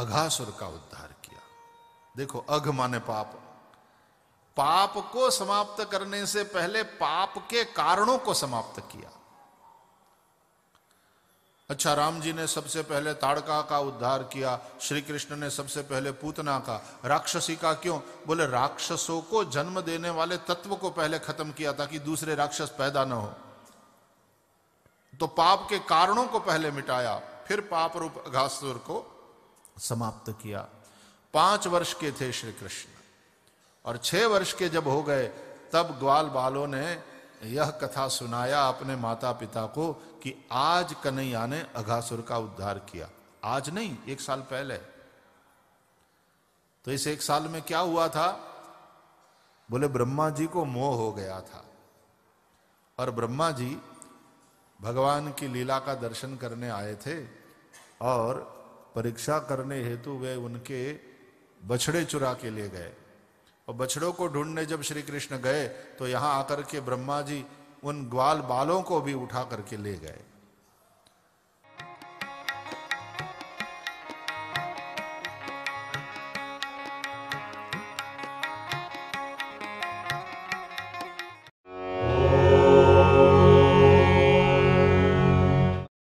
अघासुर का उद्धार किया देखो अघ माने पाप पाप को समाप्त करने से पहले पाप के कारणों को समाप्त किया अच्छा राम जी ने सबसे पहले ताड़का का उद्धार किया श्री कृष्ण ने सबसे पहले पूतना का राक्षसी का क्यों बोले राक्षसों को जन्म देने वाले तत्व को पहले खत्म किया ताकि दूसरे राक्षस पैदा न हो तो पाप के कारणों को पहले मिटाया फिर पाप रूप घासुर को समाप्त किया पांच वर्ष के थे श्री कृष्ण और छह वर्ष के जब हो गए तब ग्वाल बालों ने यह कथा सुनाया अपने माता पिता को कि आज कन्हैया ने अघासुर का उद्धार किया आज नहीं एक साल पहले तो इस एक साल में क्या हुआ था बोले ब्रह्मा जी को मोह हो गया था और ब्रह्मा जी भगवान की लीला का दर्शन करने आए थे और परीक्षा करने हेतु वे उनके बछड़े चुरा के ले गए और बछड़ों को ढूंढने जब श्री कृष्ण गए तो यहाँ आकर के ब्रह्मा जी उन ग्वाल बालों को भी उठा करके ले गए